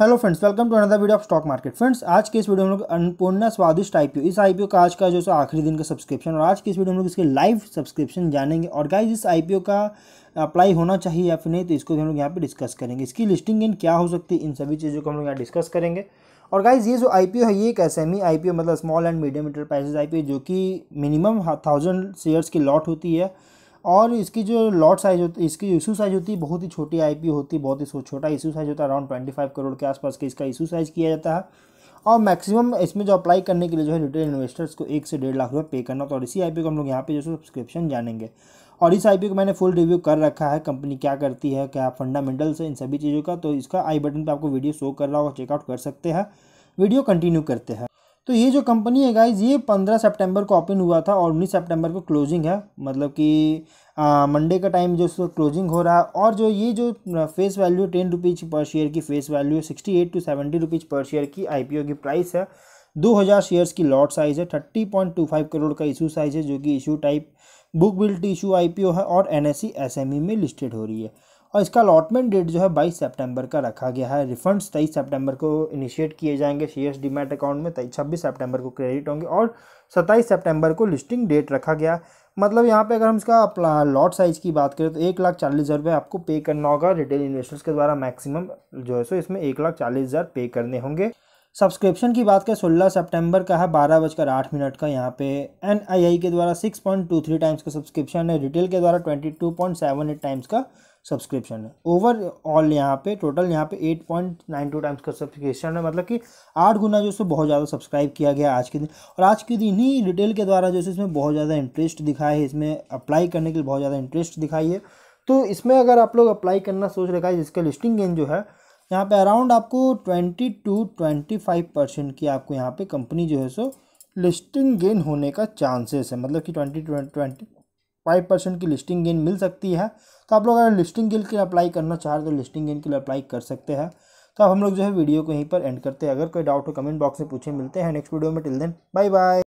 hello friends welcome to another video of stock market friends आज के इस video में हम लोग अन्नपूर्णा स्वादिष्ट आईपीओ इस आईपीओ का आज का जो आखिरी दिन का सब्सक्रिप्शन और आज के इस वीडियो में हम लोग इसके लाइव सब्सक्रिप्शन जानेंगे और गाइज इस आईपीओ का अप्लाई होना चाहिए या फिर नहीं तो इसको भी हम लोग यहाँ पर डिस्कस करेंगे इसकी लिस्टिंग इन क्या हो सकती है इन सभी चीज़ों को हम लोग यहाँ डिस्कस करेंगे और गाइज ये जो आई है ये एक एस एम मतलब स्मॉल एंड मीडियम इंटरप्राइजेज आई जो कि मिनिमम थाउजेंड शेयर्स की लॉट होती है और इसकी जो लॉट साइज होती है इसकी इशू साइज होती है बहुत ही छोटी आईपी होती है बहुत ही छोटा इशू साइज होता है अराउंड ट्वेंटी फाइव करोड़ के आसपास के इसका इशू साइज किया जाता है और मैक्सिमम इसमें जो अप्लाई करने के लिए जो है रिटेल इन्वेस्टर्स को एक से डेढ़ लाख रुपये पे करना होता है और इसी आई को हम लोग यहाँ पे जो सब्सक्रिप्शन जानेंगे और इस आई को मैंने फुल रिव्यू कर रखा है कंपनी क्या करती है क्या फंडामेंटल्स है इन सभी चीज़ों का तो इसका आई बटन पर आपको वीडियो शो कर रहा होगा चेकआउट कर सकते हैं वीडियो कंटिन्यू करते हैं तो ये जो कंपनी है गाइज ये पंद्रह सितंबर को ओपन हुआ था और उन्नीस सितंबर को क्लोजिंग है मतलब कि मंडे का टाइम जो उसका क्लोजिंग हो रहा है और जो ये जो face value ten rupees per share की फेस वैल्यू है sixty eight to seventy rupees per share की आईपीओ की प्राइस है दो हज़ार शेयर्स की लॉट साइज़ है thirty point two five crore का इशू साइज़ है जो कि issue type book built issue आई है और एन एस e e में लिस्टेड हो रही है और इसका अलॉटमेंट डेट जो है 22 सितंबर का रखा गया है रिफंड्स तेईस सितंबर को इनिशिएट किए जाएंगे शेयर्स एस अकाउंट में छब्बीस सितंबर को क्रेडिट होंगे और 27 सितंबर को लिस्टिंग डेट रखा गया मतलब यहाँ पे अगर हम इसका लॉट साइज़ की बात करें तो एक लाख चालीस हज़ार रुपये आपको पे करना होगा रिटेल इन्वेस्टर्स के द्वारा मैक्सिमम जो है सो इसमें एक लाख चालीस हज़ार पे करने होंगे सब्सक्रिप्शन की बात करें सोलह सितंबर का है बारह बजकर आठ मिनट का यहाँ पे एन आई आई के द्वारा six point two three times का सब्सक्रिप्शन है रिटेल के द्वारा twenty two point seven eight times का सब्सक्रिप्शन है ओवरऑल यहाँ पे टोटल यहाँ पे eight point nine two times का सब्सक्रिप्शन है मतलब कि आठ गुना जो है बहुत ज़्यादा सब्सक्राइब किया गया आज के दिन और आज के दिन ही रिटेल के द्वारा जो है इसमें बहुत ज़्यादा इंटरेस्ट दिखाई है इसमें अप्लाई करने के लिए बहुत ज़्यादा इंटरेस्ट दिखाई है तो इसमें अगर आप लोग अप्लाई करना सोच रखा है जिसका लिस्टिंग गेंद जो है यहाँ पे अराउंड आपको twenty two twenty five percent की आपको यहाँ पे कंपनी जो है सो लिस्टिंग गेन होने का चांसेस है मतलब कि ट्वेंटी ट्वेंटी फाइव परसेंट की लिस्टिंग गेन मिल सकती है तो आप लोग अगर लिस्टिंग गेन के लिए अप्लाई करना चाह रहे तो लिस्टिंग गेन के लिए अप्लाई कर सकते हैं तो अब हम लोग जो है वीडियो को यहीं पर एंड करते हैं अगर कोई डाउट हो कमेंट बॉक्स में पूछे मिलते हैं नेक्स्ट वीडियो में टिल देन बाय बाय